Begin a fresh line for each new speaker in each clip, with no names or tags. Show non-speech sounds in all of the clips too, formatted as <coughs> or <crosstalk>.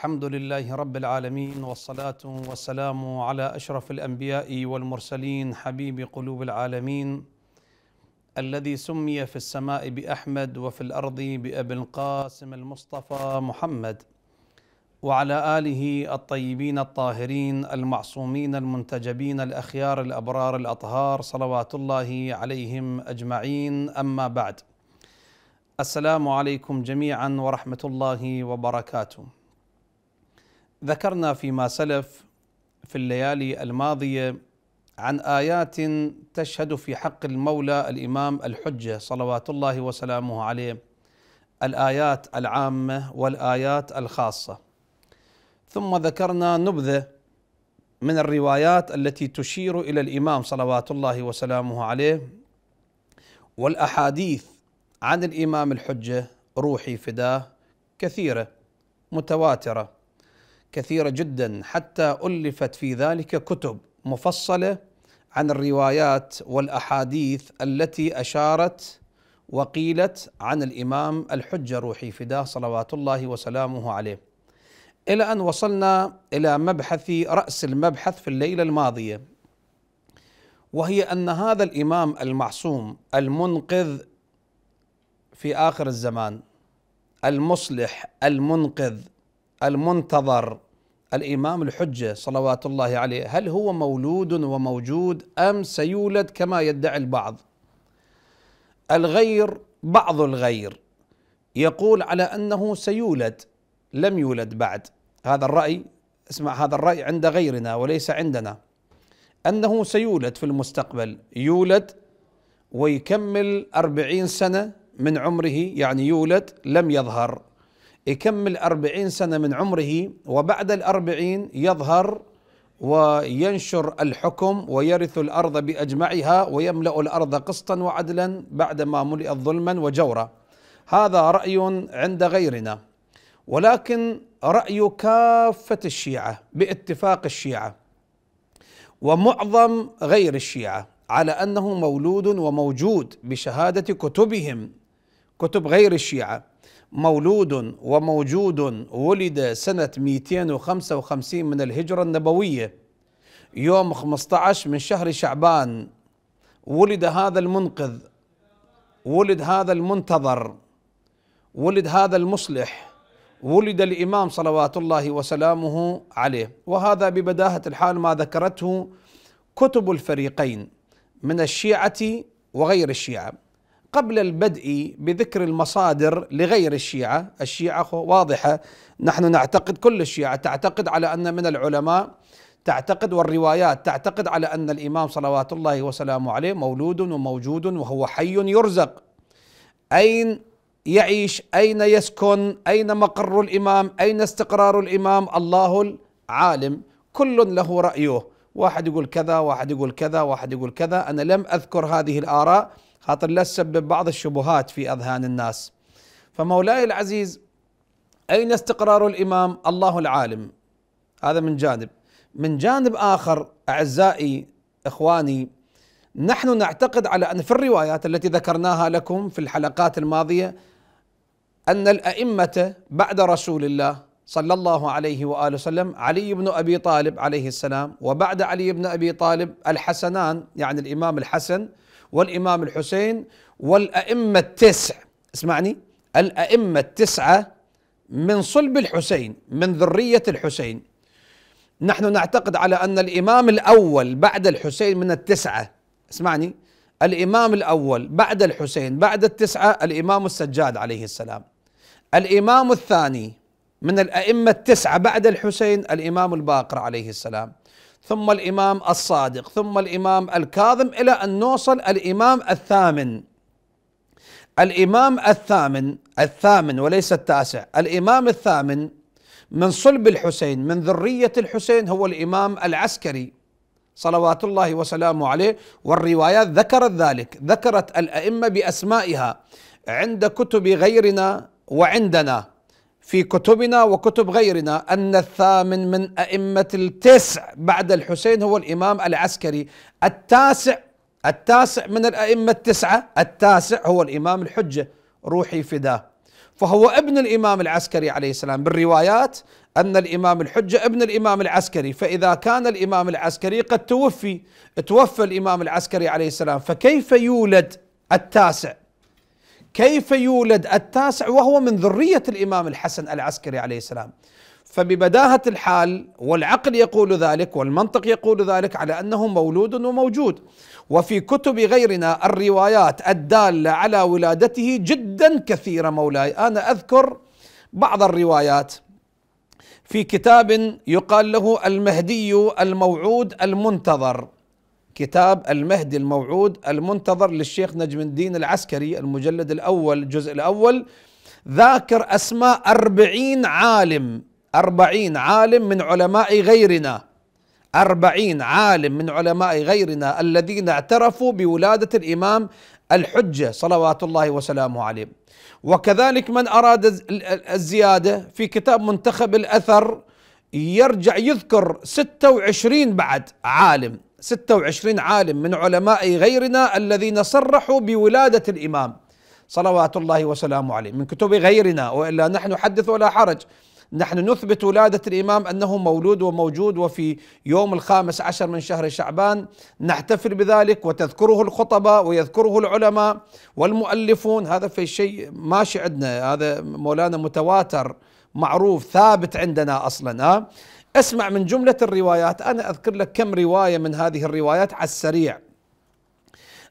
الحمد لله رب العالمين والصلاة والسلام على أشرف الأنبياء والمرسلين حبيب قلوب العالمين الذي سمي في السماء بأحمد وفي الأرض بأبي القاسم المصطفى محمد وعلى آله الطيبين الطاهرين المعصومين المنتجبين الأخيار الأبرار الأطهار صلوات الله عليهم أجمعين أما بعد السلام عليكم جميعا ورحمه الله وبركاته ذكرنا فيما سلف في الليالي الماضيه عن ايات تشهد في حق المولى الامام الحجه صلوات الله وسلامه عليه الايات العامه والايات الخاصه ثم ذكرنا نبذه من الروايات التي تشير الى الامام صلوات الله وسلامه عليه والاحاديث عن الامام الحجه روحي فداه كثيره متواتره كثيرة جدا حتى ألفت في ذلك كتب مفصلة عن الروايات والأحاديث التي أشارت وقيلت عن الإمام الحجة روحي فداه صلوات الله وسلامه عليه إلى أن وصلنا إلى مبحث رأس المبحث في الليلة الماضية وهي أن هذا الإمام المعصوم المنقذ في آخر الزمان المصلح المنقذ المنتظر الامام الحجه صلوات الله عليه هل هو مولود وموجود ام سيولد كما يدعي البعض الغير بعض الغير يقول على انه سيولد لم يولد بعد هذا الراي اسمع هذا الراي عند غيرنا وليس عندنا انه سيولد في المستقبل يولد ويكمل أربعين سنه من عمره يعني يولد لم يظهر يكمل أربعين سنة من عمره وبعد الأربعين يظهر وينشر الحكم ويرث الأرض بأجمعها ويملأ الأرض قسطا وعدلا بعدما ملئت ظلما وجورا هذا رأي عند غيرنا ولكن رأي كافة الشيعة باتفاق الشيعة ومعظم غير الشيعة على أنه مولود وموجود بشهادة كتبهم كتب غير الشيعة مولود وموجود ولد سنة 255 من الهجرة النبوية يوم 15 من شهر شعبان ولد هذا المنقذ ولد هذا المنتظر ولد هذا المصلح ولد الإمام صلوات الله وسلامه عليه وهذا ببداهة الحال ما ذكرته كتب الفريقين من الشيعة وغير الشيعة قبل البدء بذكر المصادر لغير الشيعة الشيعة واضحة نحن نعتقد كل الشيعة تعتقد على أن من العلماء تعتقد والروايات تعتقد على أن الإمام صلوات الله وسلامه عليه مولود وموجود وهو حي يرزق أين يعيش أين يسكن أين مقر الإمام أين استقرار الإمام الله العالم كل له رأيه واحد يقول كذا واحد يقول كذا واحد يقول كذا أنا لم أذكر هذه الآراء خاطر لا تسبب بعض الشبهات في أذهان الناس فمولاي العزيز أين استقرار الإمام الله العالم هذا من جانب من جانب آخر أعزائي إخواني نحن نعتقد على أن في الروايات التي ذكرناها لكم في الحلقات الماضية أن الأئمة بعد رسول الله صلى الله عليه واله وسلم علي بن ابي طالب عليه السلام وبعد علي بن ابي طالب الحسنان يعني الامام الحسن والإمام الحسين والأئمة التسع اسمعني الأئمة التسعة من صلب الحسين من ذرية الحسين نحن نعتقد على أن الإمام الأول بعد الحسين من التسعة اسمعني الإمام الأول بعد الحسين بعد التسعة الإمام السجاد عليه السلام الإمام الثاني من الأئمة التسعة بعد الحسين الإمام الباقر عليه السلام ثم الامام الصادق ثم الامام الكاظم الى ان نوصل الامام الثامن الامام الثامن الثامن وليس التاسع الامام الثامن من صلب الحسين من ذريه الحسين هو الامام العسكري صلوات الله وسلامه عليه والروايات ذكرت ذلك ذكرت الائمه باسمائها عند كتب غيرنا وعندنا في كتبنا وكتب غيرنا أن الثامن من أئمة التسع بعد الحسين هو الإمام العسكري التاسع التاسع من الأئمة التسعة التاسع هو الإمام الحجة روحي فداه فهو ابن الإمام العسكري عليه السلام بالروايات أن الإمام الحجة ابن الإمام العسكري فإذا كان الإمام العسكري قد توفي توفى الإمام العسكري عليه السلام فكيف يولد التاسع كيف يولد التاسع وهو من ذرية الإمام الحسن العسكري عليه السلام فببداهة الحال والعقل يقول ذلك والمنطق يقول ذلك على أنه مولود وموجود وفي كتب غيرنا الروايات الدالة على ولادته جدا كثيرة مولاي أنا أذكر بعض الروايات في كتاب يقال له المهدي الموعود المنتظر كتاب المهدي الموعود المنتظر للشيخ نجم الدين العسكري المجلد الأول الجزء الأول ذاكر أسماء أربعين عالم أربعين عالم من علماء غيرنا أربعين عالم من علماء غيرنا الذين اعترفوا بولادة الإمام الحجة صلوات الله وسلامه عليه وكذلك من أراد الزيادة في كتاب منتخب الأثر يرجع يذكر 26 بعد عالم 26 عالم من علماء غيرنا الذين صرحوا بولادة الإمام صلوات الله وسلامه عليه من كتب غيرنا وإلا نحن حدث ولا حرج نحن نثبت ولادة الإمام أنه مولود وموجود وفي يوم الخامس عشر من شهر شعبان نحتفل بذلك وتذكره الخطباء ويذكره العلماء والمؤلفون هذا في شيء ماشي عندنا هذا مولانا متواتر معروف ثابت عندنا أصلا ها اسمع من جملة الروايات أنا أذكر لك كم رواية من هذه الروايات على السريع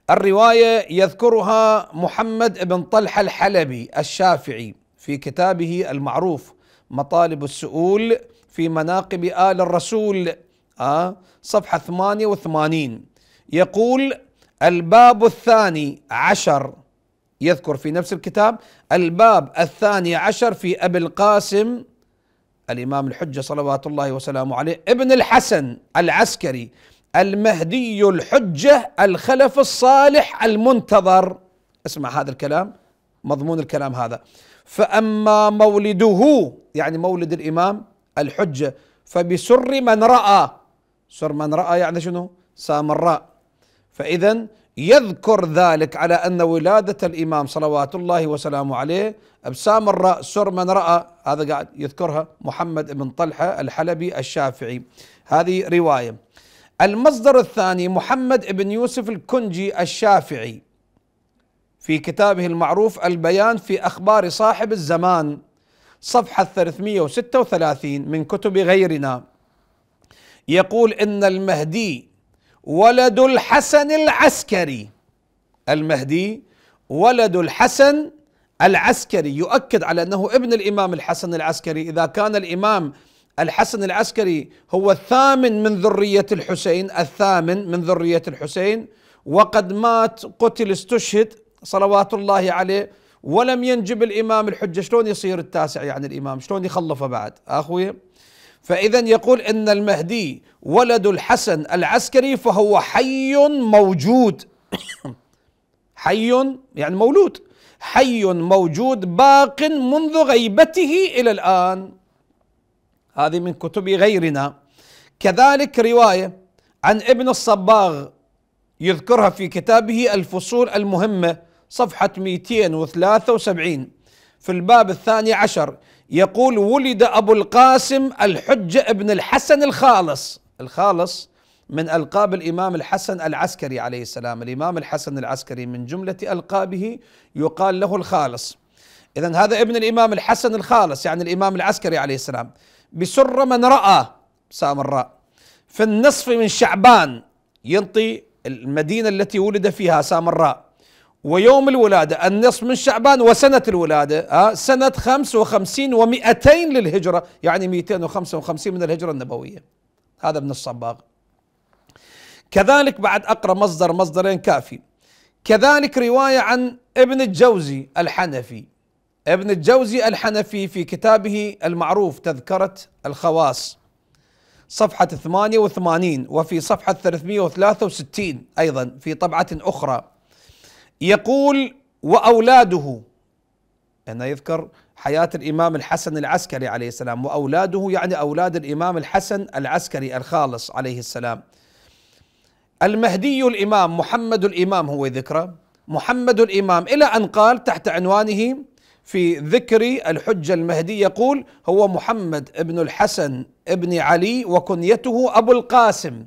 الرواية يذكرها محمد بن طلحة الحلبي الشافعي في كتابه المعروف مطالب السؤول في مناقب آل الرسول آه، صفحة 88 يقول الباب الثاني عشر يذكر في نفس الكتاب الباب الثاني عشر في أبي القاسم الإمام الحجة صلوات الله وسلامه عليه ابن الحسن العسكري المهدي الحجة الخلف الصالح المنتظر اسمع هذا الكلام مضمون الكلام هذا فأما مولده يعني مولد الإمام الحجة فبسر من رأى سر من رأى يعني شنو سامراء فإذا يذكر ذلك على أن ولادة الإمام صلوات الله وسلامه عليه أبسام الرأس سر من رأى هذا قاعد يذكرها محمد بن طلحة الحلبي الشافعي هذه رواية المصدر الثاني محمد بن يوسف الكنجي الشافعي في كتابه المعروف البيان في أخبار صاحب الزمان صفحة 336 من كتب غيرنا يقول إن المهدي ولد الحسن العسكري المهدي ولد الحسن العسكري يؤكد على انه ابن الامام الحسن العسكري اذا كان الامام الحسن العسكري هو الثامن من ذريه الحسين الثامن من ذريه الحسين وقد مات قتل استشهد صلوات الله عليه ولم ينجب الامام الحجه شلون يصير التاسع يعني الامام شلون يخلفه بعد اخوي فإذا يقول إن المهدي ولد الحسن العسكري فهو حي موجود <coughs> حي يعني مولود حي موجود باق منذ غيبته إلى الآن هذه من كتب غيرنا كذلك رواية عن ابن الصباغ يذكرها في كتابه الفصول المهمة صفحة 273 في الباب الثاني عشر يقول ولد أبو القاسم الحجة ابن الحسن الخالص الخالص من ألقاب الإمام الحسن العسكري عليه السلام الإمام الحسن العسكري من جملة ألقابه يقال له الخالص إذا هذا ابن الإمام الحسن الخالص يعني الإمام العسكري عليه السلام بسر من رأى سامراء في النصف من شعبان ينطي المدينة التي ولد فيها سامراء ويوم الولادة النصف من شعبان وسنة الولادة آه سنة 55 و200 للهجرة يعني 255 من الهجرة النبوية هذا ابن الصباغ كذلك بعد أقرأ مصدر مصدرين كافي كذلك رواية عن ابن الجوزي الحنفي ابن الجوزي الحنفي في كتابه المعروف تذكرة الخواص صفحة 88 وفي صفحة 363 أيضا في طبعة أخرى يقول واولاده أنا يذكر حياة الإمام الحسن العسكري عليه السلام وأولاده يعني أولاد الإمام الحسن العسكري الخالص عليه السلام المهدي الإمام محمد الإمام هو ذكره محمد الإمام إلى أن قال تحت عنوانه في ذكر الحجة المهدي يقول هو محمد ابن الحسن ابن علي وكنيته أبو القاسم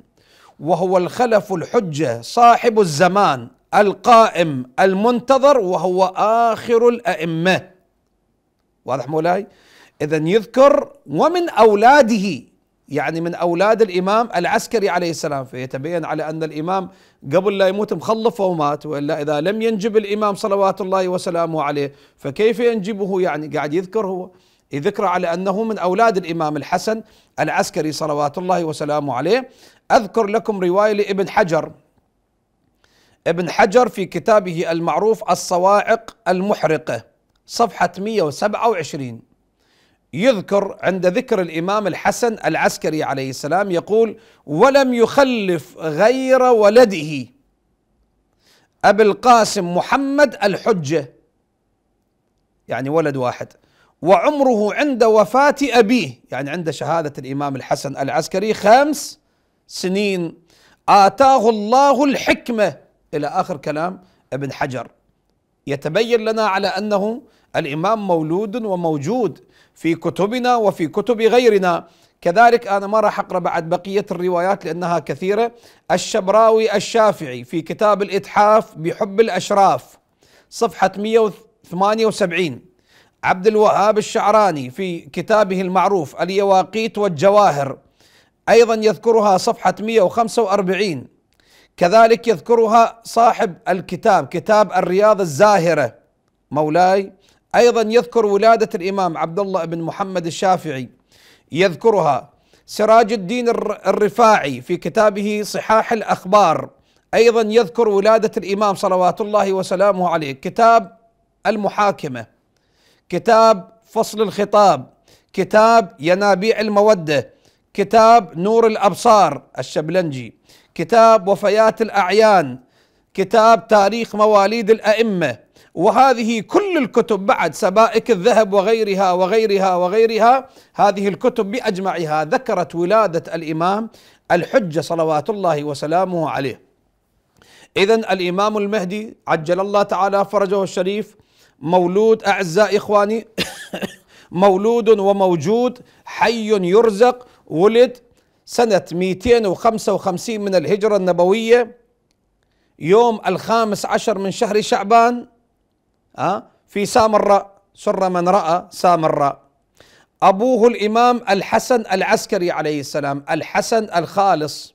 وهو الخلف الحجة صاحب الزمان القائم المنتظر وهو آخر الأئمة واضح مولاي إذا يذكر ومن أولاده يعني من أولاد الإمام العسكري عليه السلام فيتبين على أن الإمام قبل لا يموت مخلف ومات وإلا إذا لم ينجب الإمام صلوات الله وسلامه عليه فكيف ينجبه يعني قاعد يذكر هو يذكر على أنه من أولاد الإمام الحسن العسكري صلوات الله وسلامه عليه أذكر لكم رواية لابن حجر ابن حجر في كتابه المعروف الصواعق المحرقة صفحة 127 يذكر عند ذكر الإمام الحسن العسكري عليه السلام يقول ولم يخلف غير ولده أبي القاسم محمد الحجة يعني ولد واحد وعمره عند وفاة أبيه يعني عند شهادة الإمام الحسن العسكري خمس سنين آتاه الله الحكمة إلى آخر كلام ابن حجر يتبين لنا على أنه الإمام مولود وموجود في كتبنا وفي كتب غيرنا كذلك أنا ما راح أقرأ بعد بقية الروايات لأنها كثيرة الشبراوي الشافعي في كتاب الإتحاف بحب الأشراف صفحة 178 عبد الوهاب الشعراني في كتابه المعروف اليواقيت والجواهر أيضا يذكرها صفحة 145 كذلك يذكرها صاحب الكتاب كتاب الرياض الزاهرة مولاي أيضا يذكر ولادة الإمام عبد الله بن محمد الشافعي يذكرها سراج الدين الرفاعي في كتابه صحاح الأخبار أيضا يذكر ولادة الإمام صلوات الله وسلامه عليه كتاب المحاكمة كتاب فصل الخطاب كتاب ينابيع المودة كتاب نور الأبصار الشبلنجي كتاب وفيات الأعيان كتاب تاريخ مواليد الأئمة وهذه كل الكتب بعد سبائك الذهب وغيرها وغيرها وغيرها هذه الكتب بأجمعها ذكرت ولادة الإمام الحجة صلوات الله وسلامه عليه إذا الإمام المهدي عجل الله تعالى فرجه الشريف مولود أعزائي إخواني <coughs> مولود وموجود حي يرزق ولد سنة 255 من الهجرة النبوية يوم الخامس عشر من شهر شعبان آه، في سامراء سر من رأى سامراء أبوه الإمام الحسن العسكري عليه السلام الحسن الخالص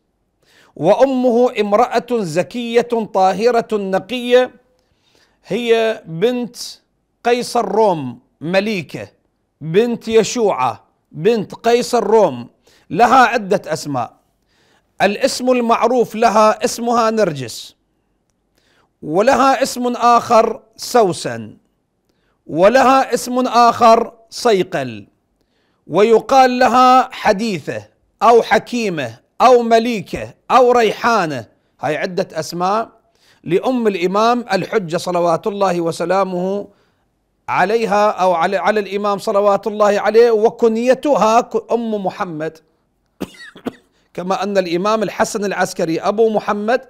وأمه امرأة زكية طاهرة نقية هي بنت قيصر روم مليكة بنت يشوعة بنت قيصر روم لها عدة أسماء الاسم المعروف لها اسمها نرجس ولها اسم آخر سوسن ولها اسم آخر صيقل ويقال لها حديثة أو حكيمة أو مليكة أو ريحانة هاي عدة أسماء لأم الإمام الحجة صلوات الله وسلامه عليها أو على, على الإمام صلوات الله عليه وكنيتها أم محمد كما أن الإمام الحسن العسكري أبو محمد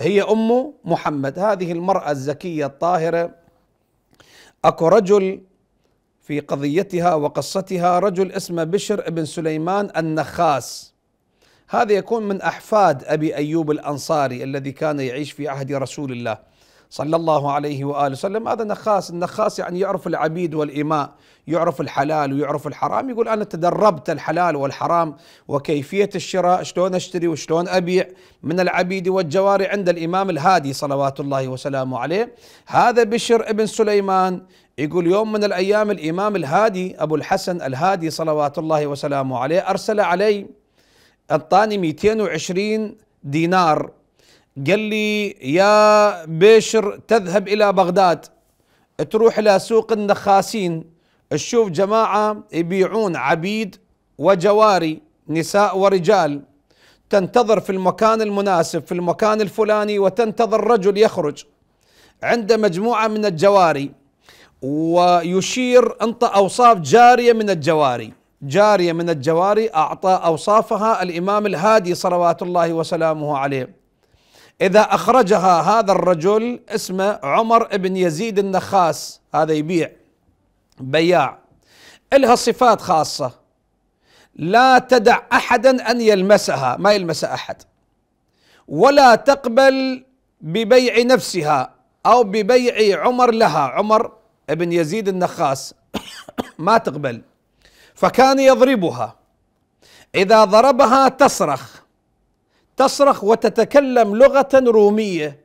هي أم محمد هذه المرأة الزكية الطاهرة أكو رجل في قضيتها وقصتها رجل اسمه بشر بن سليمان النخاس هذا يكون من أحفاد أبي أيوب الأنصاري الذي كان يعيش في عهد رسول الله صلى الله عليه واله وسلم هذا نخاس النخاس يعني يعرف العبيد والاماء يعرف الحلال ويعرف الحرام يقول انا تدربت الحلال والحرام وكيفيه الشراء شلون اشتري وشلون ابيع من العبيد والجواري عند الامام الهادي صلوات الله وسلامه عليه هذا بشر ابن سليمان يقول يوم من الايام الامام الهادي ابو الحسن الهادي صلوات الله وسلامه عليه ارسل علي اعطاني 220 دينار قال لي يا بشر تذهب إلى بغداد تروح إلى سوق النخاسين تشوف جماعة يبيعون عبيد وجواري نساء ورجال تنتظر في المكان المناسب في المكان الفلاني وتنتظر رجل يخرج عنده مجموعة من الجواري ويشير أنطى أوصاف جارية من الجواري جارية من الجواري أعطى أوصافها الإمام الهادي صلوات الله وسلامه عليه إذا أخرجها هذا الرجل اسمه عمر بن يزيد النخاس هذا يبيع بياع إلها صفات خاصة لا تدع أحدا أن يلمسها ما يلمسها أحد ولا تقبل ببيع نفسها أو ببيع عمر لها عمر بن يزيد النخاس <coughs> ما تقبل فكان يضربها إذا ضربها تصرخ تصرخ وتتكلم لغة رومية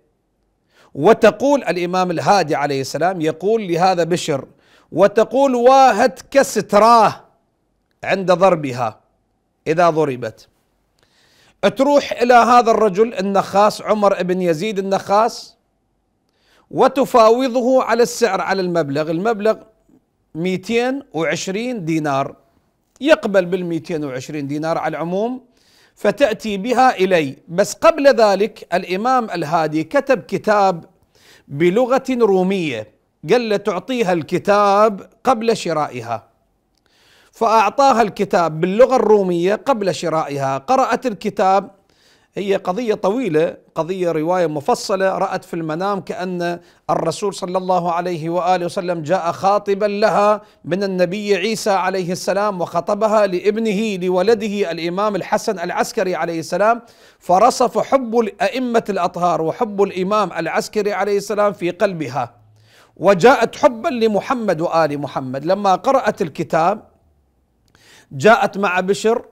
وتقول الإمام الهادي عليه السلام يقول لهذا بشر وتقول واهت كستراه عند ضربها إذا ضربت تروح إلى هذا الرجل النخاس عمر بن يزيد النخاس وتفاوضه على السعر على المبلغ المبلغ 220 دينار يقبل بال 220 دينار على العموم فتأتي بها إلي بس قبل ذلك الإمام الهادي كتب كتاب بلغة رومية قال له تعطيها الكتاب قبل شرائها فأعطاها الكتاب باللغة الرومية قبل شرائها قرأت الكتاب هي قضية طويلة قضية رواية مفصلة رأت في المنام كأن الرسول صلى الله عليه وآله وسلم جاء خاطبا لها من النبي عيسى عليه السلام وخطبها لابنه لولده الإمام الحسن العسكري عليه السلام فرصف حب الأئمة الأطهار وحب الإمام العسكري عليه السلام في قلبها وجاءت حبا لمحمد وآل محمد لما قرأت الكتاب جاءت مع بشر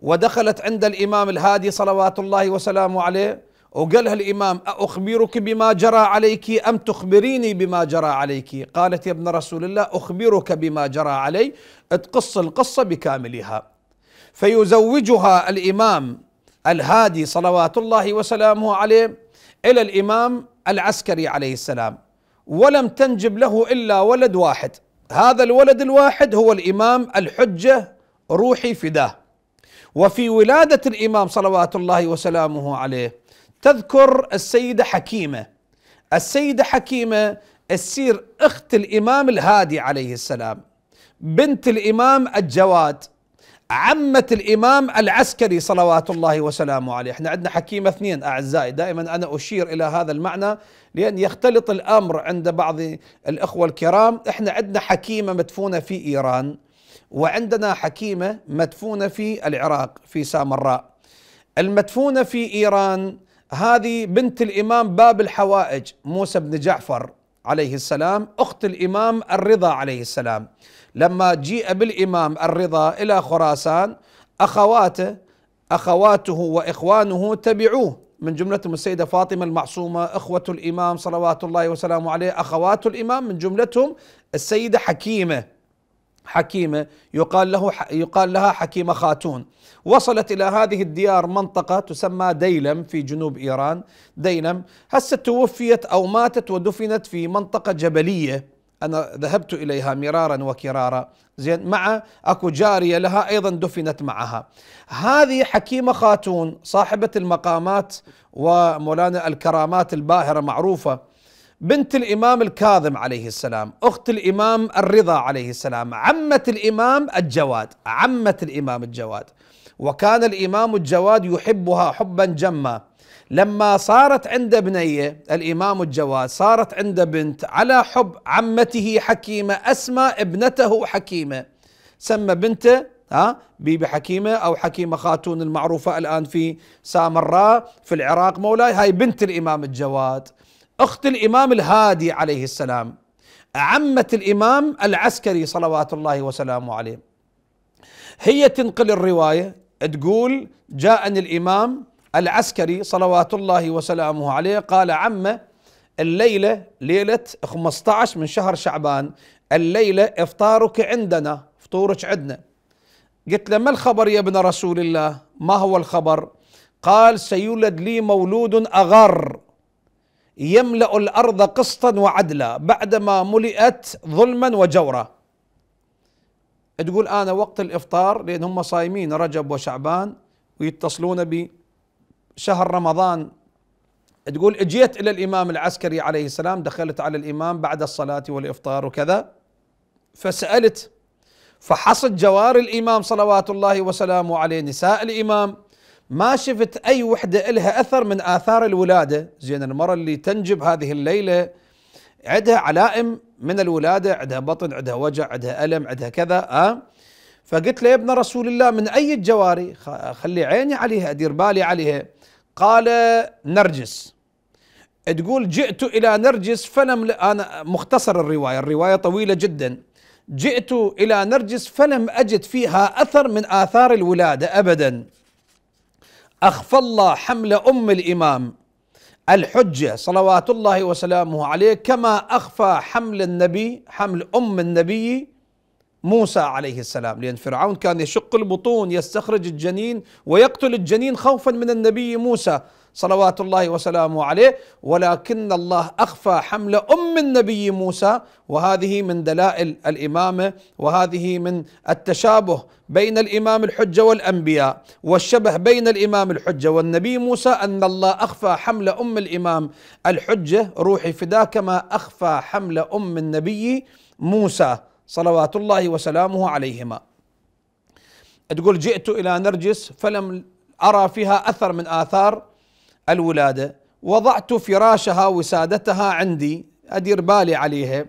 ودخلت عند الإمام الهادي صلوات الله وسلامه عليه وقالها الإمام أخبرك بما جرى عليك أم تخبريني بما جرى عليك قالت يا ابن رسول الله أخبرك بما جرى علي تقص القصة بكاملها فيزوجها الإمام الهادي صلوات الله وسلامه عليه إلى الإمام العسكري عليه السلام ولم تنجب له إلا ولد واحد هذا الولد الواحد هو الإمام الحجة روحي فداه وفي ولادة الإمام صلوات الله وسلامه عليه تذكر السيدة حكيمة السيدة حكيمة السير أخت الإمام الهادي عليه السلام بنت الإمام الجواد عمة الإمام العسكري صلوات الله وسلامه عليه احنا عندنا حكيمة اثنين أعزائي دائما أنا أشير إلى هذا المعنى لأن يختلط الأمر عند بعض الأخوة الكرام احنا عندنا حكيمة مدفونة في إيران وعندنا حكيمة مدفونة في العراق في سامراء المدفونة في إيران هذه بنت الإمام باب الحوائج موسى بن جعفر عليه السلام أخت الإمام الرضا عليه السلام لما جيء بالإمام الرضا إلى خراسان أخواته أخواته وإخوانه تبعوه من جملتهم السيدة فاطمة المعصومة إخوة الإمام صلوات الله وسلامه عليه أخوات الإمام من جملتهم السيدة حكيمة حكيمة يقال, له يقال لها حكيمة خاتون وصلت إلى هذه الديار منطقة تسمى ديلم في جنوب إيران ديلم هسه توفيت أو ماتت ودفنت في منطقة جبلية أنا ذهبت إليها مرارا وكرارا زين مع أكو جارية لها أيضا دفنت معها هذه حكيمة خاتون صاحبة المقامات ومولانا الكرامات الباهرة معروفة بنت الإمام الكاظم عليه السلام أخت الإمام الرضا عليه السلام عمة الإمام الجواد عمة الإمام الجواد وكان الإمام الجواد يحبها حبا جما لما صارت عند ابنية الإمام الجواد صارت عند بنت على حب عمته حكيمة أسمى ابنته حكيمة سمى بنته ها بيبي حكيمة أو حكيمة خاتون المعروفة الآن في سامراء في العراق مولاي هاي بنت الإمام الجواد أخت الإمام الهادي عليه السلام عمة الإمام العسكري صلوات الله وسلامه عليه هي تنقل الرواية تقول جاءني الإمام العسكري صلوات الله وسلامه عليه قال عمه الليلة ليلة 15 من شهر شعبان الليلة إفطارك عندنا فطورك عندنا قلت له ما الخبر يا ابن رسول الله ما هو الخبر قال سيولد لي مولود أغر يملا الارض قسطا وعدلا بعدما ملئت ظلما وجورا تقول انا وقت الافطار لان هم صايمين رجب وشعبان ويتصلون بشهر رمضان تقول اجيت الى الامام العسكري عليه السلام دخلت على الامام بعد الصلاه والافطار وكذا فسالت فحصد جوار الامام صلوات الله وسلامه عليه نساء الامام ما شفت اي وحده لها اثر من اثار الولاده زين المراه اللي تنجب هذه الليله عندها علائم من الولاده عندها بطن عندها وجع عندها الم عندها كذا أه؟ فقلت له يا ابن رسول الله من اي الجواري خلي عيني عليها ادير بالي عليها قال نرجس تقول جئت الى نرجس فلم انا مختصر الروايه الروايه طويله جدا جئت الى نرجس فلم اجد فيها اثر من اثار الولاده ابدا أخفى الله حمل أم الإمام الحجة صلوات الله وسلامه عليه كما أخفى حمل النبي حمل أم النبي موسى عليه السلام لأن فرعون كان يشق البطون يستخرج الجنين ويقتل الجنين خوفا من النبي موسى صلوات الله وسلامه عليه ولكن الله اخفى حمل ام النبي موسى وهذه من دلائل الامامه وهذه من التشابه بين الامام الحجه والانبياء والشبه بين الامام الحجه والنبي موسى ان الله اخفى حمل ام الامام الحجه روحي فداه كما اخفى حمل ام النبي موسى صلوات الله وسلامه عليهما تقول جئت الى نرجس فلم ارى فيها اثر من اثار الولاده وضعت فراشها وسادتها عندي ادير بالي عليها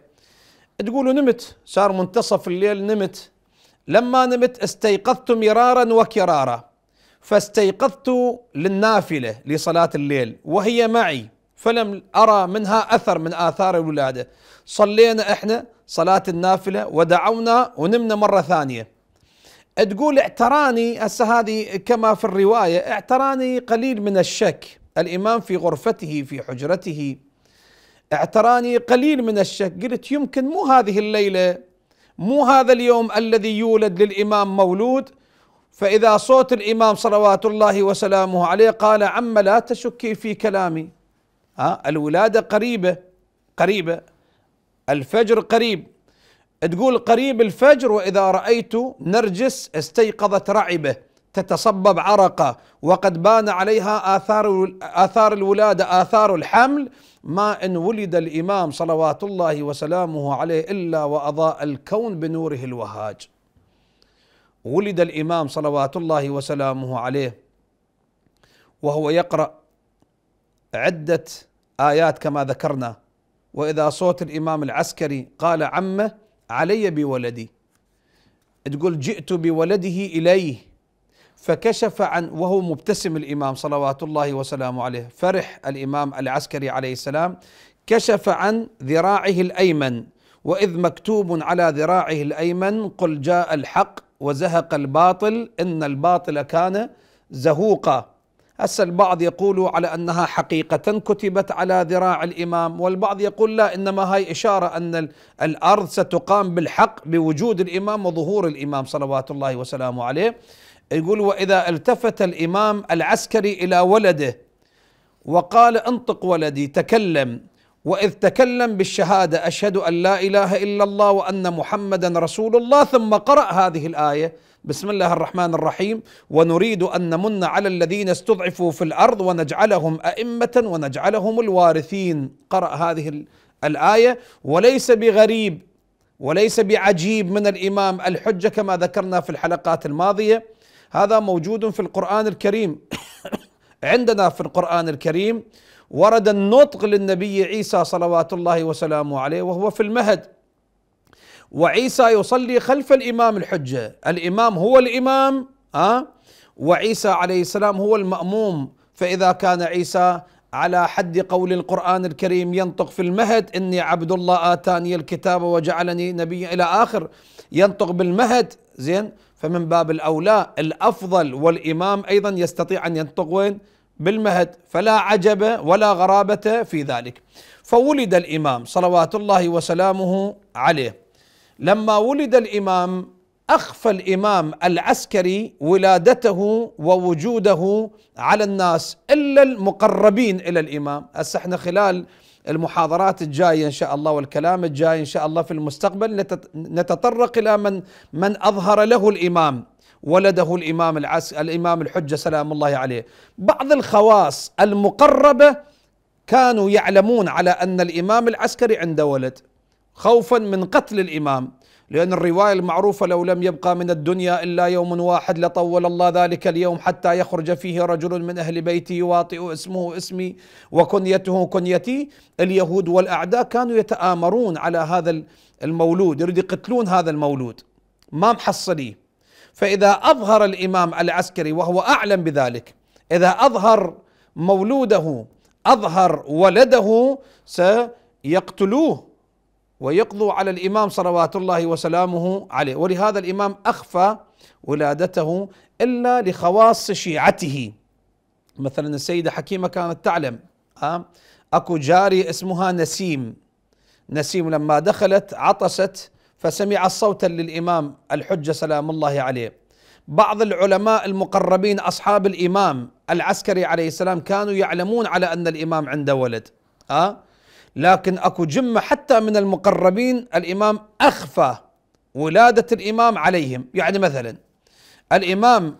تقول نمت صار منتصف الليل نمت لما نمت استيقظت مرارا وكرارا فاستيقظت للنافله لصلاه الليل وهي معي فلم ارى منها اثر من اثار الولاده صلينا احنا صلاه النافله ودعونا ونمنا مره ثانيه تقول اعتراني هسه هذه كما في الروايه اعتراني قليل من الشك الإمام في غرفته في حجرته اعتراني قليل من الشك قلت يمكن مو هذه الليلة مو هذا اليوم الذي يولد للإمام مولود فإذا صوت الإمام صلوات الله وسلامه عليه قال عم لا تشكي في كلامي ها الولادة قريبة قريبة الفجر قريب تقول قريب الفجر وإذا رأيت نرجس استيقظت رعبه تتصبب عرقه وقد بان عليها آثار آثار الولادة آثار الحمل ما إن ولد الإمام صلوات الله وسلامه عليه إلا وأضاء الكون بنوره الوهاج ولد الإمام صلوات الله وسلامه عليه وهو يقرأ عدة آيات كما ذكرنا وإذا صوت الإمام العسكري قال عمه علي بولدي تقول جئت بولده إليه فكشف عن وهو مبتسم الإمام صلوات الله وسلامه عليه فرح الإمام العسكري عليه السلام كشف عن ذراعه الأيمن وإذ مكتوب على ذراعه الأيمن قل جاء الحق وزهق الباطل إن الباطل كان زهوقا هسه البعض يقول على انها حقيقة كتبت على ذراع الامام والبعض يقول لا انما هاي اشارة ان الارض ستقام بالحق بوجود الامام وظهور الامام صلوات الله وسلامه عليه يقول وإذا التفت الإمام العسكري إلى ولده وقال انطق ولدي تكلم وإذ تكلم بالشهادة أشهد أن لا إله إلا الله وأن محمدا رسول الله ثم قرأ هذه الآية بسم الله الرحمن الرحيم ونريد أن نمن على الذين استضعفوا في الأرض ونجعلهم أئمة ونجعلهم الوارثين قرأ هذه الآية وليس بغريب وليس بعجيب من الإمام الحجة كما ذكرنا في الحلقات الماضية هذا موجود في القرآن الكريم <coughs> عندنا في القرآن الكريم ورد النطق للنبي عيسى صلوات الله وسلامه عليه وهو في المهد وعيسى يصلي خلف الإمام الحجة الإمام هو الإمام أه؟ وعيسى عليه السلام هو المأموم فإذا كان عيسى على حد قول القرآن الكريم ينطق في المهد إني عبد الله آتاني الكتاب وجعلني نبيا إلى آخر ينطق بالمهد زين فمن باب الأولى الأفضل والإمام أيضا يستطيع أن ينطق وين بالمهد فلا عجب ولا غرابة في ذلك فولد الإمام صلوات الله وسلامه عليه لما ولد الإمام أخفى الإمام العسكري ولادته ووجوده على الناس إلا المقربين إلى الإمام هسه احنا خلال المحاضرات الجايه ان شاء الله والكلام الجاي ان شاء الله في المستقبل نتطرق الى من من اظهر له الامام ولده الامام العس الامام الحجه سلام الله عليه بعض الخواص المقربه كانوا يعلمون على ان الامام العسكري عنده ولد خوفا من قتل الامام لأن الرواية المعروفة لو لم يبقى من الدنيا إلا يوم واحد لطول الله ذلك اليوم حتى يخرج فيه رجل من أهل بيتي يواطئ اسمه اسمي وكنيته كنيتي اليهود والأعداء كانوا يتآمرون على هذا المولود يريد يقتلون هذا المولود ما محصليه فإذا أظهر الإمام العسكري وهو أعلم بذلك إذا أظهر مولوده أظهر ولده سيقتلوه ويقضوا على الإمام صلوات الله وسلامه عليه ولهذا الإمام أخفى ولادته إلا لخواص شيعته مثلا السيدة حكيمة كانت تعلم آه، أكو جارية اسمها نسيم نسيم لما دخلت عطست فسمعت صوتا للإمام الحجة سلام الله عليه بعض العلماء المقربين أصحاب الإمام العسكري عليه السلام كانوا يعلمون على أن الإمام عنده ولد أه؟ لكن اكو جمه حتى من المقربين الامام اخفى ولاده الامام عليهم يعني مثلا الامام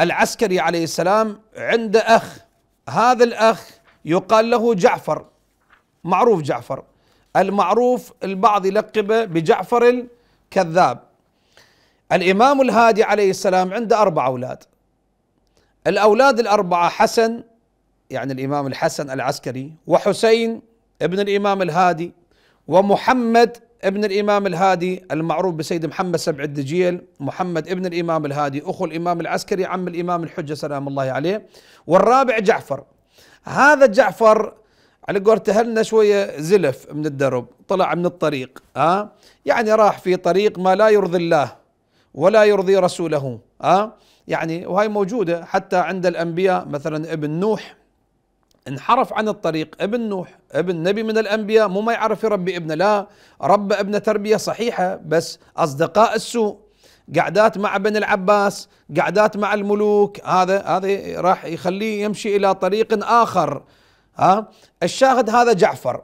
العسكري عليه السلام عنده اخ هذا الاخ يقال له جعفر معروف جعفر المعروف البعض يلقبه بجعفر الكذاب الامام الهادي عليه السلام عنده اربع اولاد الاولاد الاربعه حسن يعني الامام الحسن العسكري وحسين ابن الإمام الهادي ومحمد ابن الإمام الهادي المعروف بسيد محمد سبع الدجيل محمد ابن الإمام الهادي أخو الإمام العسكري عم الإمام الحجة سلام الله عليه والرابع جعفر هذا جعفر على قول تهلنا شوية زلف من الدرب طلع من الطريق آه يعني راح في طريق ما لا يرضي الله ولا يرضي رسوله آه يعني وهي موجودة حتى عند الأنبياء مثلا ابن نوح انحرف عن الطريق ابن نوح ابن نبي من الأنبياء مو ما يعرف يربي ابنه لا ربى ابنه تربية صحيحة بس أصدقاء السوء قعدات مع بن العباس قعدات مع الملوك هذا هذا راح يخليه يمشي إلى طريق آخر ها الشاهد هذا جعفر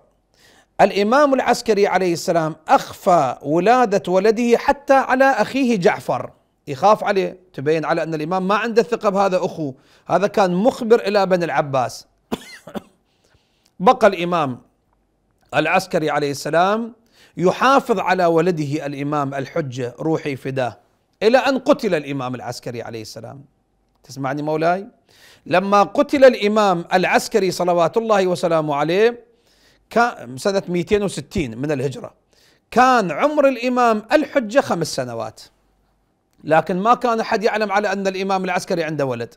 الإمام العسكري عليه السلام أخفى ولادة ولده حتى على أخيه جعفر يخاف عليه تبين على أن الإمام ما عنده ثقة بهذا أخوه هذا كان مخبر إلى بن العباس <coughs> بقى الامام العسكري عليه السلام يحافظ على ولده الامام الحجه روحي فداه الى ان قتل الامام العسكري عليه السلام تسمعني مولاي لما قتل الامام العسكري صلوات الله وسلامه عليه كان سنه 260 من الهجره كان عمر الامام الحجه خمس سنوات لكن ما كان احد يعلم على ان الامام العسكري عنده ولد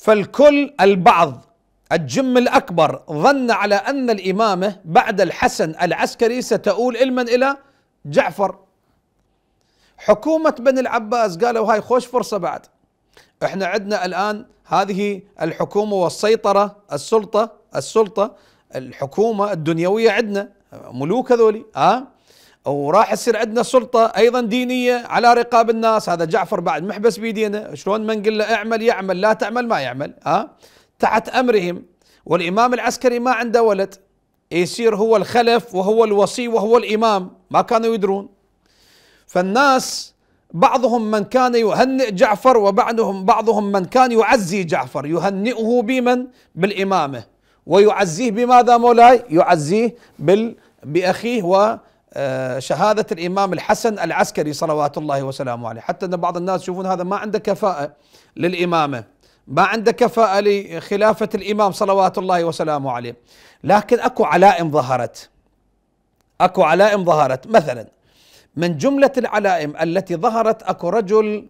فالكل البعض الجم الأكبر ظن على أن الإمامة بعد الحسن العسكري ستؤول علما إلى جعفر حكومة بني العباس قالوا هاي خوش فرصة بعد احنا عندنا الآن هذه الحكومة والسيطرة السلطة السلطة الحكومة الدنيوية عندنا ملوك هذولي ها أه؟ وراح يصير عندنا سلطة أيضا دينية على رقاب الناس هذا جعفر بعد محبس بيدينا شلون ما نقول له اعمل يعمل لا تعمل ما يعمل ها تحت أمرهم والإمام العسكري ما عنده ولد يصير هو الخلف وهو الوصي وهو الإمام ما كانوا يدرون فالناس بعضهم من كان يهنئ جعفر وبعضهم بعضهم من كان يعزي جعفر يهنئه بمن بالإمامة ويعزيه بماذا مولاي يعزيه بال بأخيه آه، شهادة الإمام الحسن العسكري صلوات الله وسلامه عليه حتى أن بعض الناس يشوفون هذا ما عنده كفاءة للإمامة ما عنده كفاءة لخلافة الإمام صلوات الله وسلامه عليه لكن أكو علائم ظهرت أكو علائم ظهرت مثلا من جملة العلائم التي ظهرت أكو رجل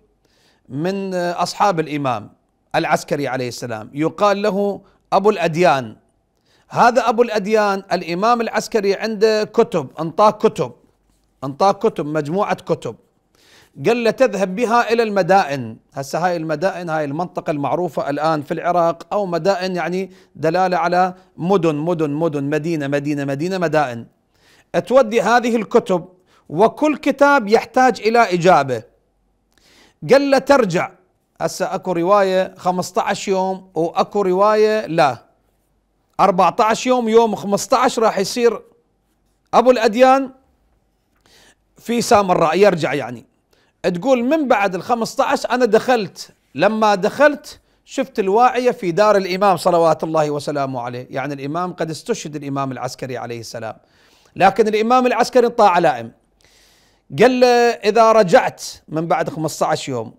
من أصحاب الإمام العسكري عليه السلام يقال له أبو الأديان هذا أبو الأديان الإمام العسكري عنده كتب أنطاه كتب أنطاه كتب مجموعة كتب قال له تذهب بها إلى المدائن هسه هاي المدائن هاي المنطقة المعروفة الآن في العراق أو مدائن يعني دلالة على مدن مدن مدن مدينة مدينة مدينة مدائن تودي هذه الكتب وكل كتاب يحتاج إلى إجابة قال له ترجع هسه اكو روايه 15 يوم واكو روايه لا 14 يوم يوم 15 راح يصير ابو الاديان في سامراء يرجع يعني تقول من بعد ال 15 انا دخلت لما دخلت شفت الواعية في دار الإمام صلوات الله وسلامه عليه يعني الإمام قد استشهد الإمام العسكري عليه السلام لكن الإمام العسكري طاع لائم قال له إذا رجعت من بعد 15 يوم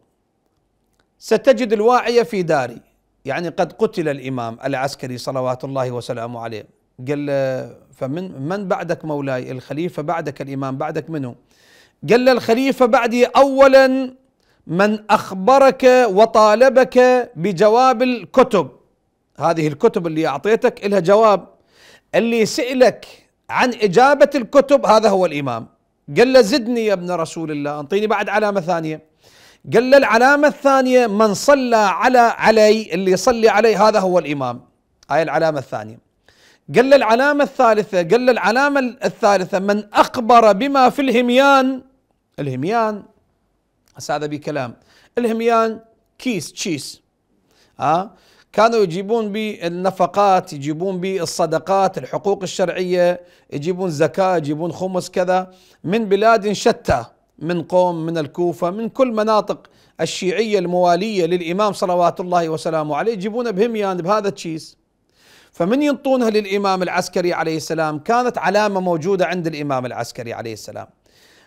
ستجد الواعية في داري يعني قد قتل الإمام العسكري صلوات الله وسلامه عليه قال له آه، فمن من بعدك مولاي الخليفة بعدك الإمام بعدك منه قال له الخليفة بعدي أولا من أخبرك وطالبك بجواب الكتب هذه الكتب اللي أعطيتك إلها جواب اللي سالك عن إجابة الكتب هذا هو الإمام قال له زدني يا ابن رسول الله أنطيني بعد علامة ثانية قال له العلامة الثانية من صلى على علي اللي يصلي علي هذا هو الإمام هاي العلامة الثانية قال له العلامة الثالثة قال له العلامة الثالثة من أخبر بما في الهميان الهميان هسه هذا بكلام الهميان كيس تشيس ها كانوا يجيبون بالنفقات يجيبون بالصدقات الحقوق الشرعية يجيبون زكاة يجيبون خمس كذا من بلاد شتى من قوم من الكوفة من كل مناطق الشيعية الموالية للإمام صلوات الله وسلامه عليه يجيبون بهميان بهذا الشيز فمن ينطونها للإمام العسكري عليه السلام كانت علامة موجودة عند الإمام العسكري عليه السلام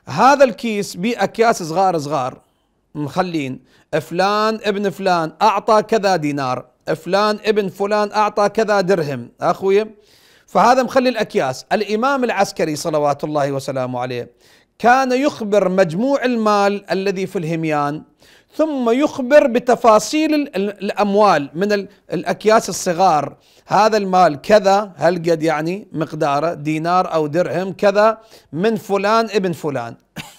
هذا الكيس بأكياس صغار صغار مخلين فلان ابن فلان أعطى كذا دينار فلان ابن فلان أعطى كذا درهم أخوي فهذا مخلي الأكياس الإمام العسكري صلوات الله وسلامه عليه كان يخبر مجموع المال الذي في الهميان ثم يخبر بتفاصيل الاموال من الاكياس الصغار هذا المال كذا هل قد يعني مقداره دينار او درهم كذا من فلان ابن فلان <coughs>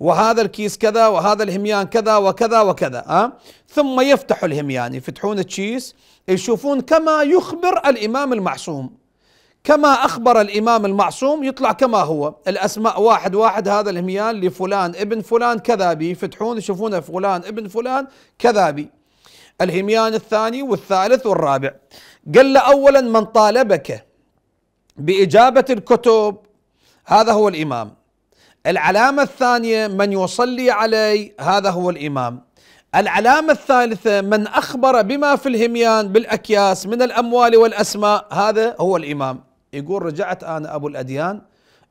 وهذا الكيس كذا وهذا الهميان كذا وكذا وكذا أه؟ ثم يفتح الهميان يفتحون الكيس يشوفون كما يخبر الامام المعصوم كما أخبر الإمام المعصوم يطلع كما هو الأسماء واحد واحد هذا الهميان لفلان ابن فلان كذابي فتحون يشوفون فلان ابن فلان كذابي الهميان الثاني والثالث والرابع قال له أولا من طالبك بإجابة الكتب هذا هو الإمام العلامة الثانية من يصلي علي هذا هو الإمام العلامة الثالثة من أخبر بما في الهميان بالأكياس من الأموال والأسماء هذا هو الإمام يقول رجعت انا ابو الاديان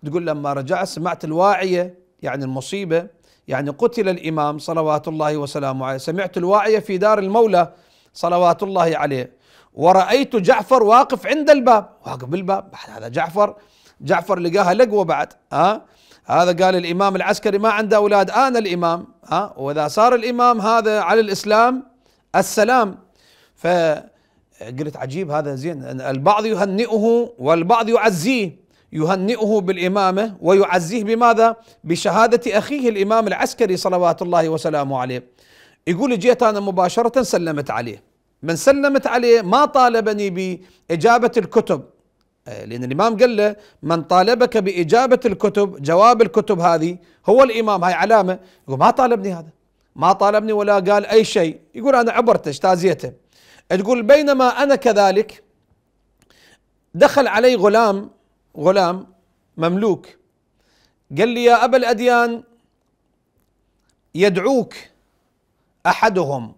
تقول لما رجعت سمعت الواعيه يعني المصيبه يعني قتل الامام صلوات الله وسلامه عليه سمعت الواعيه في دار المولى صلوات الله عليه ورأيت جعفر واقف عند الباب واقف بالباب هذا جعفر جعفر لقاها لقوة بعد ها هذا قال الإمام العسكري ما عنده أولاد أنا الإمام ها وإذا صار الإمام هذا على الإسلام السلام ف قلت عجيب هذا زين البعض يهنئه والبعض يعزيه يهنئه بالإمامة ويعزيه بماذا بشهادة أخيه الإمام العسكري صلوات الله وسلامه عليه يقول جيت أنا مباشرة سلمت عليه من سلمت عليه ما طالبني بإجابة الكتب إيه، لأن الإمام قال له من طالبك بإجابة الكتب جواب الكتب هذه هو الإمام هاي علامة يقول ما طالبني هذا ما طالبني ولا قال أي شيء يقول أنا عبرته اجتازيته تقول بينما انا كذلك دخل علي غلام غلام مملوك قال لي يا ابا الاديان يدعوك احدهم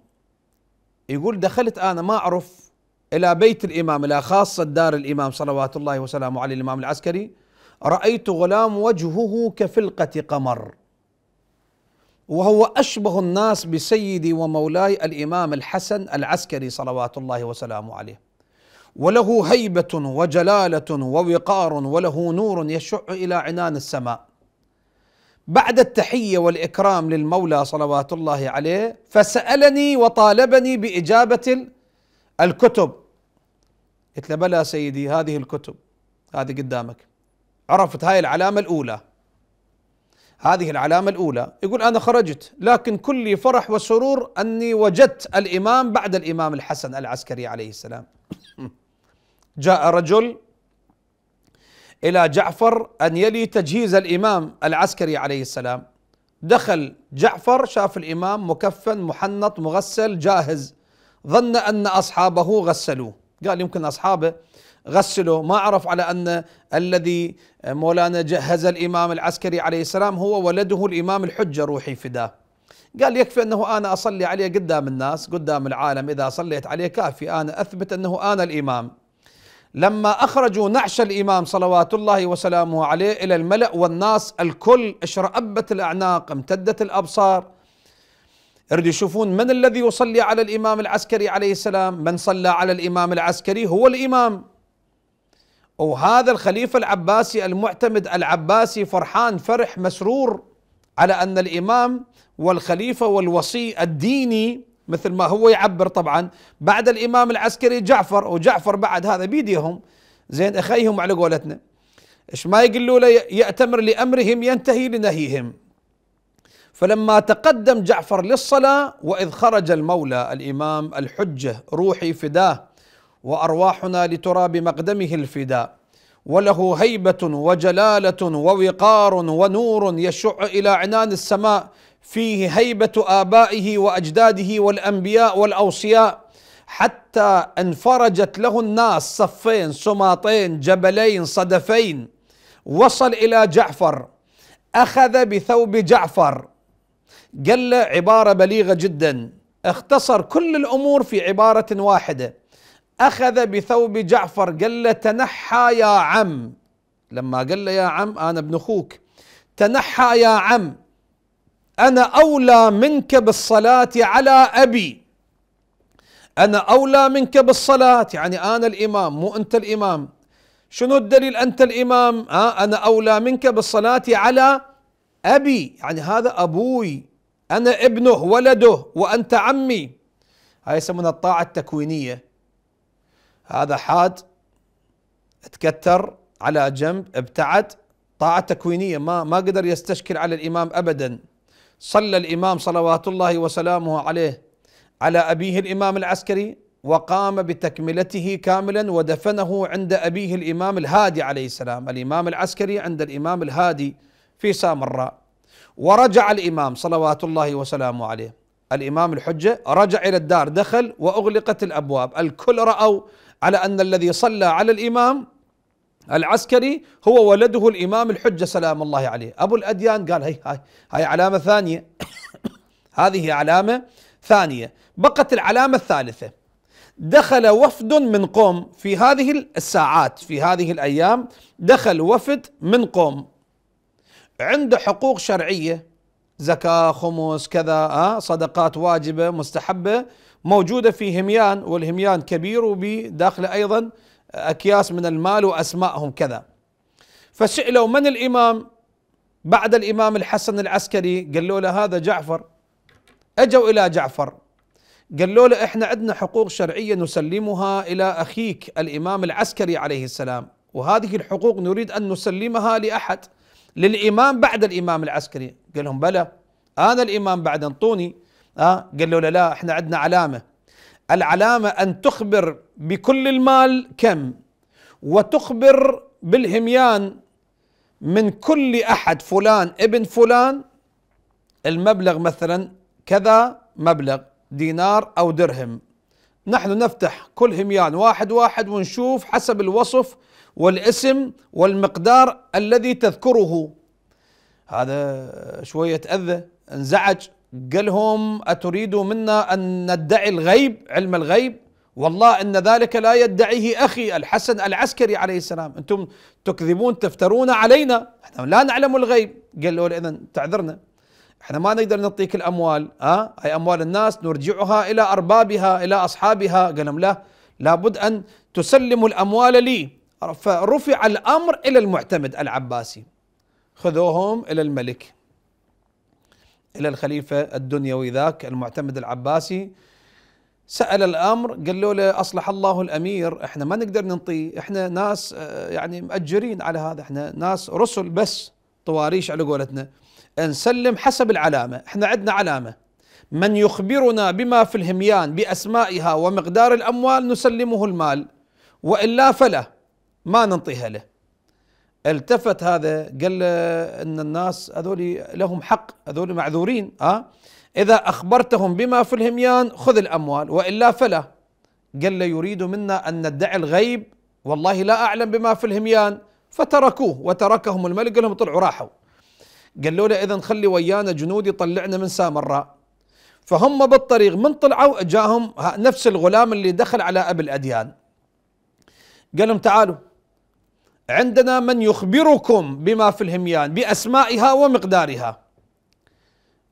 يقول دخلت انا ما اعرف الى بيت الامام الى خاصه دار الامام صلوات الله وسلامه عليه الامام العسكري رايت غلام وجهه كفلقه قمر وهو اشبه الناس بسيدي ومولاي الامام الحسن العسكري صلوات الله وسلامه عليه وله هيبه وجلاله ووقار وله نور يشع الى عنان السماء بعد التحيه والاكرام للمولى صلوات الله عليه فسالني وطالبني باجابه الكتب قلت له بلى سيدي هذه الكتب هذه قدامك عرفت هاي العلامه الاولى هذه العلامة الأولى يقول أنا خرجت لكن كلي فرح وسرور أني وجدت الإمام بعد الإمام الحسن العسكري عليه السلام <laughs> جاء رجل إلى جعفر أن يلي تجهيز الإمام العسكري عليه السلام دخل جعفر شاف الإمام مكفن محنط مغسل جاهز ظن أن أصحابه غسلوه قال يمكن أصحابه غسله ما عرف على أن الذي مولانا جهز الإمام العسكري عليه السلام هو ولده الإمام الحجة روحي فداه قال يكفي أنه أنا أصلي عليه قدام الناس قدام العالم إذا صليت عليه كافي أنا أثبت أنه أنا الإمام لما أخرجوا نعش الإمام صلوات الله وسلامه عليه إلى الملأ والناس الكل اشرأبت الأعناق امتدت الأبصار يريد يشوفون من الذي يصلي على الإمام العسكري عليه السلام من صلى على الإمام العسكري هو الإمام وهذا الخليفة العباسي المعتمد العباسي فرحان فرح مسرور على أن الإمام والخليفة والوصي الديني مثل ما هو يعبر طبعا بعد الإمام العسكري جعفر وجعفر بعد هذا بيديهم زين أخيهم على قولتنا إيش ما يقولوا له يأتمر لأمرهم ينتهي لنهيهم فلما تقدم جعفر للصلاة وإذ خرج المولى الإمام الحجة روحي فداه وارواحنا لتراب مقدمه الفداء وله هيبه وجلاله ووقار ونور يشع الى عنان السماء فيه هيبه ابائه واجداده والانبياء والاوصياء حتى انفرجت له الناس صفين سماطين جبلين صدفين وصل الى جعفر اخذ بثوب جعفر قال عباره بليغه جدا اختصر كل الامور في عباره واحده أخذ بثوب جعفر قال له تنحى يا عم لما قال له يا عم أنا ابن أخوك تنحى يا عم أنا أولى منك بالصلاة على أبي أنا أولى منك بالصلاة يعني أنا الإمام مو أنت الإمام شنو الدليل أنت الإمام ها آه، أنا أولى منك بالصلاة على أبي يعني هذا أبوي أنا ابنه ولده وأنت عمي هاي يسمونها الطاعة التكوينية هذا حاد تكتر على جنب ابتعد طاعة تكوينية ما ما قدر يستشكل على الإمام أبدا صلى الإمام صلوات الله وسلامه عليه على أبيه الإمام العسكري وقام بتكملته كاملا ودفنه عند أبيه الإمام الهادي عليه السلام الإمام العسكري عند الإمام الهادي في سامراء ورجع الإمام صلوات الله وسلامه عليه الإمام الحجة رجع إلى الدار دخل وأغلقت الأبواب الكل رأوا على أن الذي صلى على الإمام العسكري هو ولده الإمام الحجة سلام الله عليه أبو الأديان قال هاي هاي هاي علامة ثانية <coughs> هذه علامة ثانية بقت العلامة الثالثة دخل وفد من قوم في هذه الساعات في هذه الأيام دخل وفد من قوم عنده حقوق شرعية زكاة خمس كذا آه، صدقات واجبة مستحبة موجودة في هميان والهميان كبير وبداخل أيضا أكياس من المال وأسمائهم كذا فسالوا من الإمام بعد الإمام الحسن العسكري قالوا له هذا جعفر أجوا إلى جعفر قالوا له إحنا عندنا حقوق شرعية نسلمها إلى أخيك الإمام العسكري عليه السلام وهذه الحقوق نريد أن نسلمها لأحد للإمام بعد الإمام العسكري قال لهم بلى أنا الإمام بعد انطوني ها قال له لا, لا احنا عندنا علامه العلامه ان تخبر بكل المال كم وتخبر بالهميان من كل احد فلان ابن فلان المبلغ مثلا كذا مبلغ دينار او درهم نحن نفتح كل هميان واحد واحد ونشوف حسب الوصف والاسم والمقدار الذي تذكره هذا شويه تاذى انزعج قال لهم أتريدوا منا أن ندعي الغيب علم الغيب والله إن ذلك لا يدعيه أخي الحسن العسكري عليه السلام أنتم تكذبون تفترون علينا إحنا لا نعلم الغيب قال له إذا تعذرنا احنا ما نقدر نعطيك الاموال ها آه؟ هاي اموال الناس نرجعها الى اربابها الى اصحابها قال لهم لا لابد ان تسلموا الاموال لي فرفع الامر الى المعتمد العباسي خذوهم الى الملك إلى الخليفة الدنيوي ذاك المعتمد العباسي سأل الأمر قال له, له أصلح الله الأمير إحنا ما نقدر ننطيه إحنا ناس آه، يعني مأجرين على هذا إحنا ناس رسل بس طواريش على قولتنا نسلم حسب العلامة إحنا عندنا علامة من يخبرنا بما في الهميان بأسمائها ومقدار الأموال نسلمه المال وإلا فلا ما ننطيها له التفت هذا قال ان الناس هذول لهم حق هذول معذورين ها آه؟ اذا اخبرتهم بما في الهميان خذ الاموال والا فلا قال له يريد منا ان ندعي الغيب والله لا اعلم بما في الهميان فتركوه وتركهم الملك قال لهم طلعوا راحوا قالوا له اذا خلي ويانا جنود يطلعنا من سامراء فهم بالطريق من طلعوا جاهم نفس الغلام اللي دخل على ابي الاديان قال لهم تعالوا عندنا من يخبركم بما في الهميان بأسمائها ومقدارها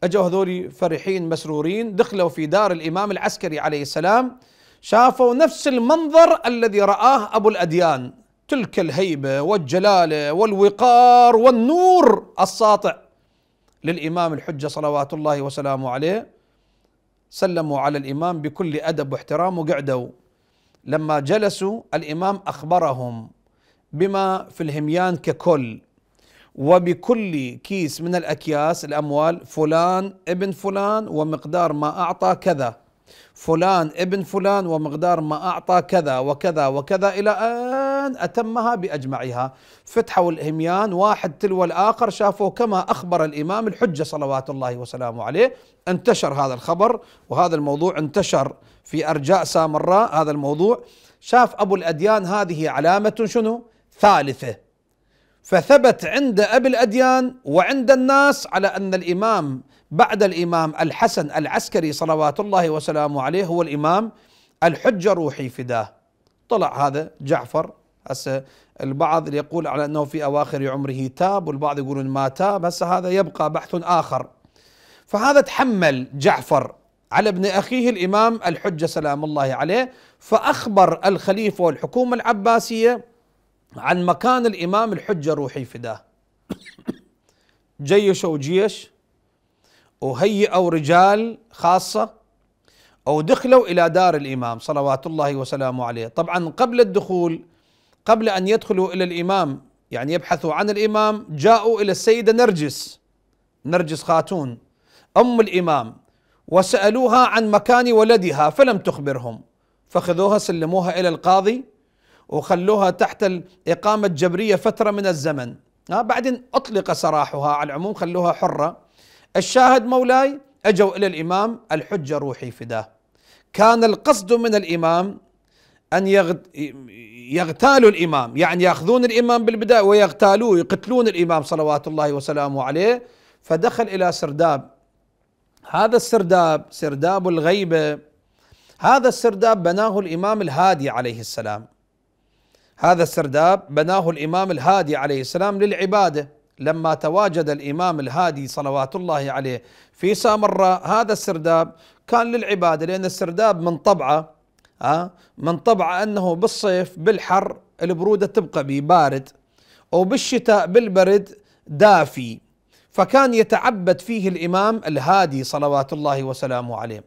أجوا هذولي فرحين مسرورين دخلوا في دار الإمام العسكري عليه السلام شافوا نفس المنظر الذي رآه أبو الأديان تلك الهيبة والجلالة والوقار والنور الساطع للإمام الحجة صلوات الله وسلامه عليه سلموا على الإمام بكل أدب واحترام وقعدوا لما جلسوا الإمام أخبرهم بما في الهميان ككل وبكل كيس من الأكياس الأموال فلان ابن فلان ومقدار ما أعطى كذا فلان ابن فلان ومقدار ما أعطى كذا وكذا وكذا إلى أن أتمها بأجمعها فتحوا الهميان واحد تلو الآخر شافوا كما أخبر الإمام الحجة صلوات الله وسلامه عليه انتشر هذا الخبر وهذا الموضوع انتشر في أرجاء سامراء هذا الموضوع شاف أبو الأديان هذه علامة شنو ثالثة فثبت عند أبي الأديان وعند الناس على أن الإمام بعد الإمام الحسن العسكري صلوات الله وسلامه عليه هو الإمام الحجة روحي فداه طلع هذا جعفر هسه البعض يقول على أنه في أواخر عمره تاب والبعض يقولون ما تاب هسه هذا يبقى بحث آخر فهذا تحمل جعفر على ابن أخيه الإمام الحجة سلام الله عليه فأخبر الخليفة والحكومة العباسية عن مكان الإمام الحجة الروحي فداه جيشوا جيش وهيئوا رجال خاصة أو دخلوا إلى دار الإمام صلوات الله وسلامه عليه طبعا قبل الدخول قبل أن يدخلوا إلى الإمام يعني يبحثوا عن الإمام جاءوا إلى السيدة نرجس نرجس خاتون أم الإمام وسألوها عن مكان ولدها فلم تخبرهم فخذوها سلموها إلى القاضي وخلوها تحت الإقامة الجبرية فترة من الزمن ها بعدين أطلق سراحها على العموم خلوها حرة الشاهد مولاي أجوا إلى الإمام الحجة روحي فداه كان القصد من الإمام أن يغتالوا الإمام يعني يأخذون الإمام بالبداية ويغتالوه يقتلون الإمام صلوات الله وسلامه عليه فدخل إلى سرداب هذا السرداب سرداب الغيبة هذا السرداب بناه الإمام الهادي عليه السلام هذا السرداب بناه الامام الهادي عليه السلام للعباده لما تواجد الامام الهادي صلوات الله عليه في سامراء هذا السرداب كان للعباده لان السرداب من طبعه آه، من طبعه انه بالصيف بالحر البروده تبقى به بارد وبالشتاء بالبرد دافي فكان يتعبد فيه الامام الهادي صلوات الله وسلامه عليه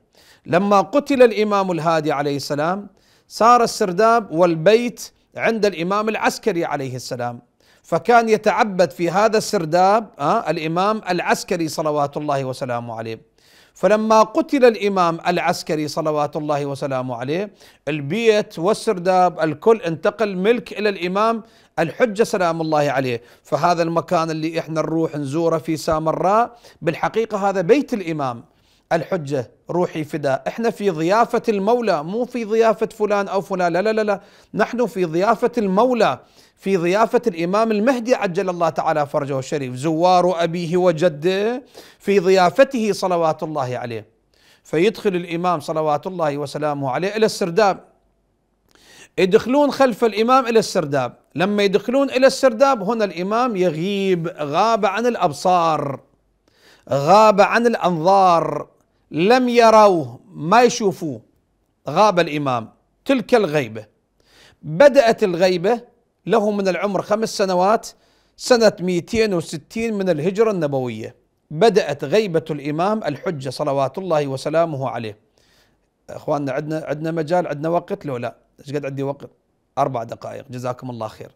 لما قتل الامام الهادي عليه السلام صار السرداب والبيت عند الإمام العسكري عليه السلام فكان يتعبد في هذا السرداب آه، الإمام العسكري صلوات الله وسلامه عليه فلما قتل الإمام العسكري صلوات الله وسلامه عليه البيت والسرداب الكل انتقل ملك إلى الإمام الحجة سلام الله عليه فهذا المكان اللي إحنا نروح نزوره في سامراء بالحقيقة هذا بيت الإمام الحجة روحي فداء احنا في ضيافة المولى مو في ضيافة فلان أو فلان لا لا لا, لا. نحن في ضيافة المولى في ضيافة الإمام المهدي عجل الله تعالى فرجه الشريف زوار أبيه وجده في ضيافته صلوات الله عليه فيدخل الإمام صلوات الله وسلامه عليه إلى السرداب يدخلون خلف الإمام إلى السرداب لما يدخلون إلى السرداب هنا الإمام يغيب غاب عن الأبصار غاب عن الأنظار لم يروه ما يشوفوه غاب الإمام تلك الغيبة بدأت الغيبة له من العمر خمس سنوات سنة 260 من الهجرة النبوية بدأت غيبة الإمام الحجة صلوات الله وسلامه عليه اخواننا عندنا عندنا مجال عندنا وقت لو لا ايش قد عندي وقت اربع دقائق جزاكم الله خير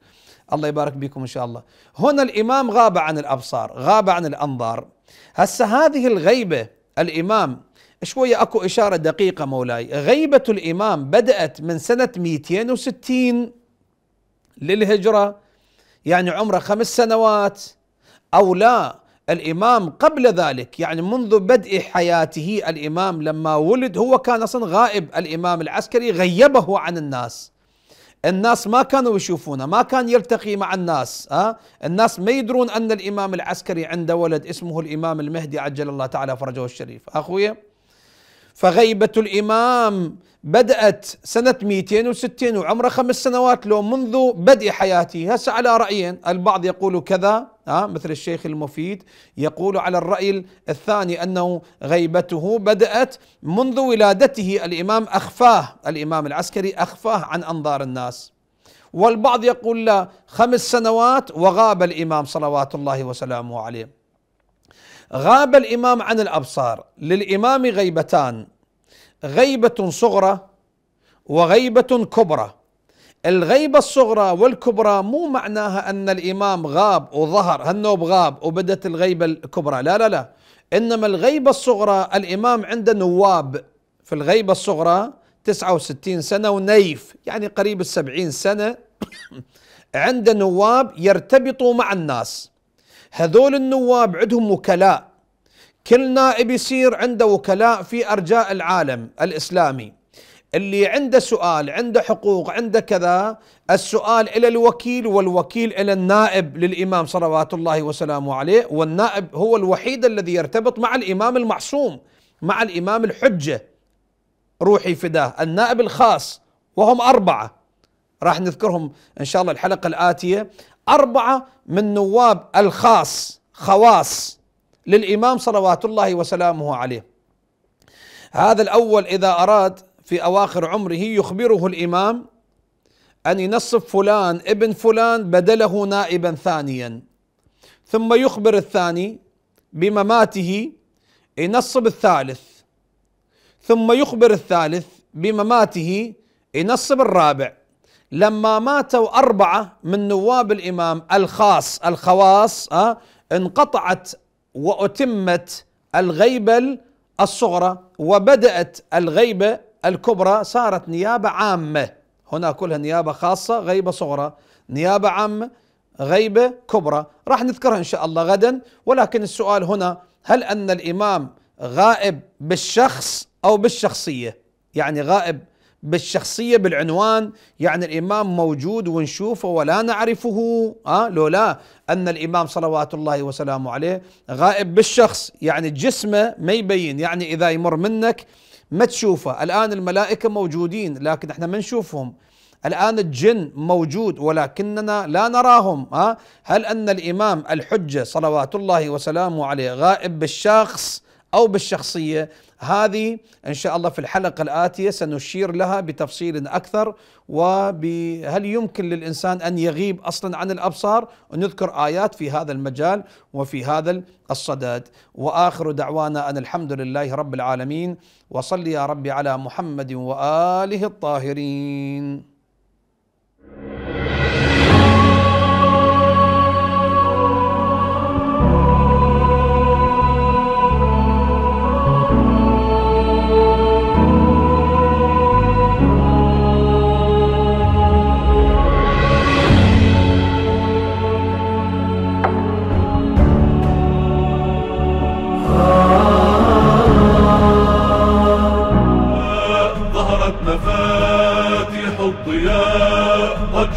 الله يبارك بكم ان شاء الله هنا الامام غاب عن الابصار غاب عن الانظار هسه هذه الغيبه الامام شوية أكو إشارة دقيقة مولاي غيبة الإمام بدأت من سنة 260 للهجرة يعني عمره خمس سنوات أو لا الإمام قبل ذلك يعني منذ بدء حياته الإمام لما ولد هو كان أصلا غائب الإمام العسكري غيبه عن الناس الناس ما كانوا يشوفونه ما كان يلتقي مع الناس أه؟ الناس ما يدرون أن الإمام العسكري عنده ولد اسمه الإمام المهدي عجل الله تعالى فرجه الشريف أخويا فغيبة الإمام بدأت سنة 260 وعمره خمس سنوات لو منذ بدء حياته هسه على رأيين البعض يقول كذا ها مثل الشيخ المفيد يقول على الرأي الثاني أنه غيبته بدأت منذ ولادته الإمام أخفاه الإمام العسكري أخفاه عن أنظار الناس والبعض يقول لا خمس سنوات وغاب الإمام صلوات الله وسلامه عليه غاب الامام عن الابصار للامام غيبتان غيبه صغرى وغيبه كبرى الغيبة الصغرى والكبرى مو معناها أن الإمام غاب وظهر هالنوب غاب وبدت الغيبة الكبرى لا لا لا إنما الغيبة الصغرى الإمام عنده نواب في الغيبة الصغرى 69 سنة ونيف يعني قريب السبعين سنة <coughs> عنده نواب يرتبطوا مع الناس هذول النواب عندهم وكلاء كل نائب يصير عنده وكلاء في ارجاء العالم الاسلامي اللي عنده سؤال عنده حقوق عنده كذا السؤال الى الوكيل والوكيل الى النائب للامام صلوات الله وسلامه عليه والنائب هو الوحيد الذي يرتبط مع الامام المعصوم مع الامام الحجه روحي فداه النائب الخاص وهم اربعه راح نذكرهم ان شاء الله الحلقه الاتيه أربعة من نواب الخاص خواص للإمام صلوات الله وسلامه عليه هذا الأول إذا أراد في أواخر عمره يخبره الإمام أن ينصب فلان ابن فلان بدله نائبا ثانيا ثم يخبر الثاني بمماته ينصب الثالث ثم يخبر الثالث بمماته ينصب الرابع لما ماتوا أربعة من نواب الإمام الخاص الخواص أه انقطعت وأتمت الغيبة الصغرى وبدأت الغيبة الكبرى صارت نيابة عامة هنا كلها نيابة خاصة غيبة صغرى نيابة عامة غيبة كبرى راح نذكرها إن شاء الله غدا ولكن السؤال هنا هل أن الإمام غائب بالشخص أو بالشخصية يعني غائب بالشخصية بالعنوان يعني الإمام موجود ونشوفه ولا نعرفه أه لولا أن الإمام صلوات الله وسلامه عليه غائب بالشخص يعني جسمه ما يبين يعني إذا يمر منك ما تشوفه الآن الملائكة موجودين لكن احنا ما نشوفهم الآن الجن موجود ولكننا لا نراهم ها آه، هل أن الإمام الحجة صلوات الله وسلامه عليه غائب بالشخص او بالشخصيه هذه ان شاء الله في الحلقه الاتيه سنشير لها بتفصيل اكثر وهل يمكن للانسان ان يغيب اصلا عن الابصار ونذكر ايات في هذا المجال وفي هذا الصدد واخر دعوانا ان الحمد لله رب العالمين وصل يا رب على محمد واله الطاهرين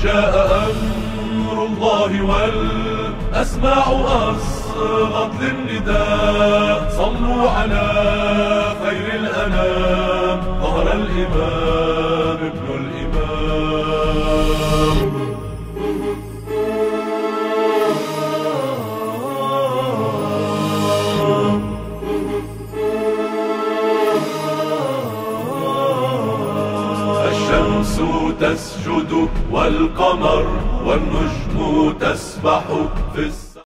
جاء أمر الله والأسماع أصغت للنداء صلوا على خير الأنام ظهر الإمام ابن الإمام تسجد والقمر والنجم تسبح في السماء